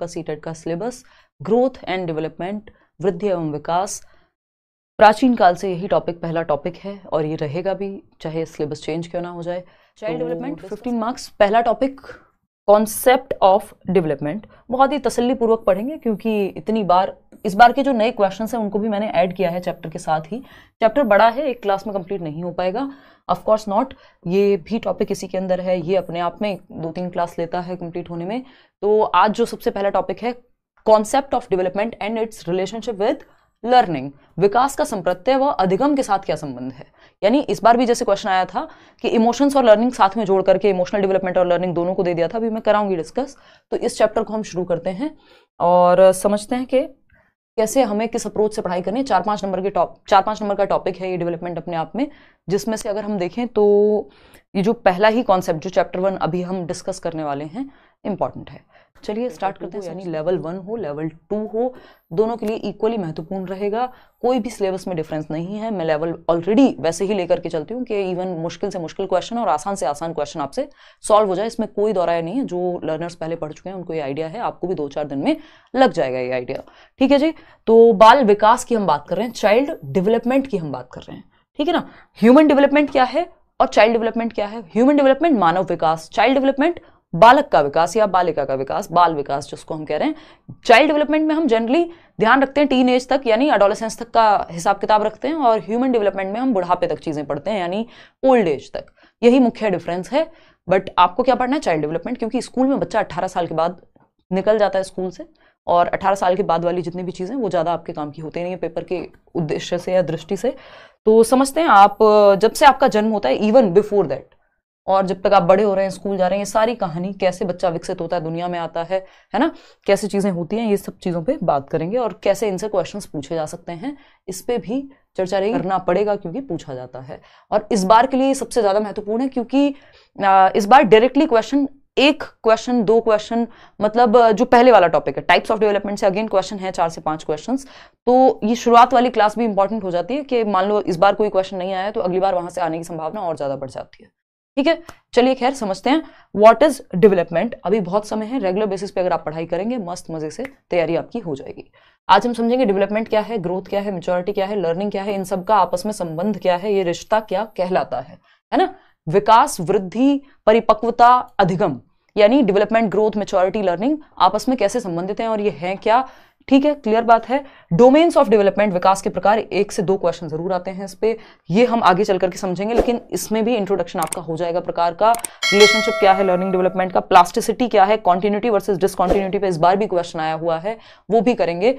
आपका सीटेट का syllabus growth and development वृद्धि एवं विकास प्राचीन काल से यही टॉपिक पहला टॉपिक है और ये रहेगा भी चाहे सिलेबस चेंज क्यों ना हो जाए चाइल्ड डेवलपमेंट 15 मार्क्स पहला टॉपिक कॉन्सेप्ट ऑफ डेवलपमेंट बहुत ही तसल्लीपूर्वक पढ़ेंगे क्योंकि इतनी बार इस बार के जो नए क्वेश्चन हैं उनको भी मैंने ऐड किया है चैप्टर के साथ ही चैप्टर बड़ा है एक क्लास में कंप्लीट नहीं हो पाएगा ऑफकोर्स नॉट ये भी टॉपिक इसी के अंदर है ये अपने आप में दो तीन क्लास लेता है कंप्लीट होने में तो आज जो सबसे पहला टॉपिक है concept of development and its relationship with learning विकास का संप्रत्यय व अधिगम के साथ क्या संबंध है यानी इस बार भी जैसे क्वेश्चन आया था कि इमोशंस और लर्निंग साथ में जोड़ करके इमोशनल डेवलपमेंट और लर्निंग दोनों को दे दिया था अभी मैं कराऊंगी डिस्कस तो इस चैप्टर को हम शुरू करते हैं और समझते हैं कि कैसे हमें किस अप्रोच से पढ़ाई करनी है चार पांच नंबर के टॉप चार पांच नंबर का टॉपिक है ये डेवलपमेंट अपने आप में जिसमें से अगर हम देखें तो ये जो पहला ही कॉन्सेप्ट जो चैप्टर वन अभी हम डिस्कस करने वाले हैं इंपॉर्टेंट है चलिए स्टार्ट करते हैं यानी लेवल वन हो लेवल टू हो दोनों के लिए इक्वली महत्वपूर्ण रहेगा कोई भी सिलेबस में डिफरेंस नहीं है मैं लेवल ऑलरेडी वैसे ही लेकर के चलती हूँ कि इवन मुश्किल से मुश्किल क्वेश्चन और आसान से आसान क्वेश्चन आपसे सॉल्व हो जाए इसमें कोई दोहराया नहीं है जो लर्नर्स पहले पढ़ चुके हैं उनको ये आइडिया है आपको भी दो चार दिन में लग जाएगा ये आइडिया ठीक है जी तो बाल विकास की हम बात कर रहे हैं चाइल्ड डेवलपमेंट की हम बात कर रहे हैं ठीक है ना ह्यूमन डेवलपमेंट क्या है और चाइल्ड डेवलपमेंट क्या है ह्यूमन डेवलपमेंट मानव विकास चाइल्ड डेवलपमेंट बालक का विकास या बालिका का विकास बाल विकास जिसको हम कह रहे हैं चाइल्ड डेवलपमेंट में हम जनरली ध्यान रखते हैं टीन एज तक यानी अडोलसेंस तक का हिसाब किताब रखते हैं और ह्यूमन डेवलपमेंट में हम बुढ़ापे तक चीज़ें पढ़ते हैं यानी ओल्ड एज तक यही मुख्य डिफरेंस है बट आपको क्या पढ़ना है चाइल्ड डेवलपमेंट क्योंकि स्कूल में बच्चा अट्ठारह साल के बाद निकल जाता है स्कूल से और 18 साल के बाद वाली जितनी भी चीज़ें वो ज़्यादा आपके काम की होती नहीं है पेपर के उद्देश्य से या दृष्टि से तो समझते हैं आप जब से आपका जन्म होता है इवन बिफोर दैट और जब तक आप बड़े हो रहे हैं स्कूल जा रहे हैं ये सारी कहानी कैसे बच्चा विकसित होता है दुनिया में आता है है ना कैसे चीज़ें होती हैं ये सब चीज़ों पे बात करेंगे और कैसे इनसे क्वेश्चंस पूछे जा सकते हैं इस पर भी चर्चा रही करना पड़ेगा क्योंकि पूछा जाता है और इस बार के लिए सबसे ज़्यादा महत्वपूर्ण है क्योंकि इस बार डायरेक्टली क्वेश्चन एक क्वेश्चन दो क्वेश्चन मतलब जो पहले वाला टॉपिक है टाइप्स ऑफ डेवलपमेंट से अगेन क्वेश्चन है चार से पांच क्वेश्चन तो ये शुरुआत वाली क्लास भी इंपॉर्टेंट हो जाती है कि मान लो इस बार कोई क्वेश्चन नहीं आया तो अगली बार वहां से आने की संभावना और ज़्यादा बढ़ जाती है ठीक है चलिए खैर समझते हैं व्हाट इज डेवलपमेंट अभी बहुत समय है रेगुलर बेसिस पे अगर आप पढ़ाई करेंगे मस्त मजे से तैयारी आपकी हो जाएगी आज हम समझेंगे डेवलपमेंट क्या है ग्रोथ क्या है मेच्योरिटी क्या है लर्निंग क्या है इन सब का आपस में संबंध क्या है ये रिश्ता क्या कहलाता है है ना विकास वृद्धि परिपक्वता अधिगम यानी डेवलपमेंट ग्रोथ मेचोरिटी लर्निंग आपस में कैसे संबंधित हैं और ये है क्या ठीक है क्लियर बात है डोमेन्स ऑफ डेवलपमेंट विकास के प्रकार एक से दो क्वेश्चन जरूर आते हैं इस पर ये हम आगे चल करके समझेंगे लेकिन इसमें भी इंट्रोडक्शन आपका हो जाएगा प्रकार का रिलेशनशिप क्या है लर्निंग डेवलपमेंट का प्लास्टिसिटी क्या है कॉन्टिन्यूटी वर्सेज डिसकॉन्टिन्यूटी पर इस बार भी क्वेश्चन आया हुआ है वो भी करेंगे